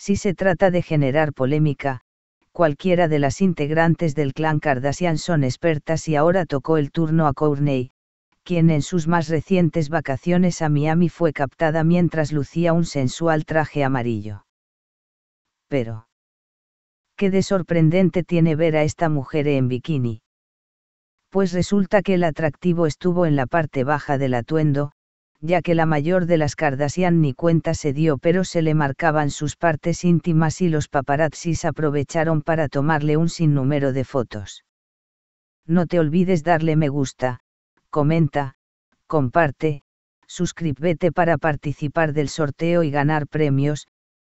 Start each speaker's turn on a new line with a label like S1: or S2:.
S1: si se trata de generar polémica, cualquiera de las integrantes del clan Kardashian son expertas y ahora tocó el turno a Courtney, quien en sus más recientes vacaciones a Miami fue captada mientras lucía un sensual traje amarillo. Pero... Qué de sorprendente tiene ver a esta mujer en bikini. Pues resulta que el atractivo estuvo en la parte baja del atuendo, ya que la mayor de las Kardashian ni cuenta se dio pero se le marcaban sus partes íntimas y los paparazzis aprovecharon para tomarle un sinnúmero de fotos. No te olvides darle me gusta, comenta, comparte, suscríbete para participar del sorteo y ganar premios,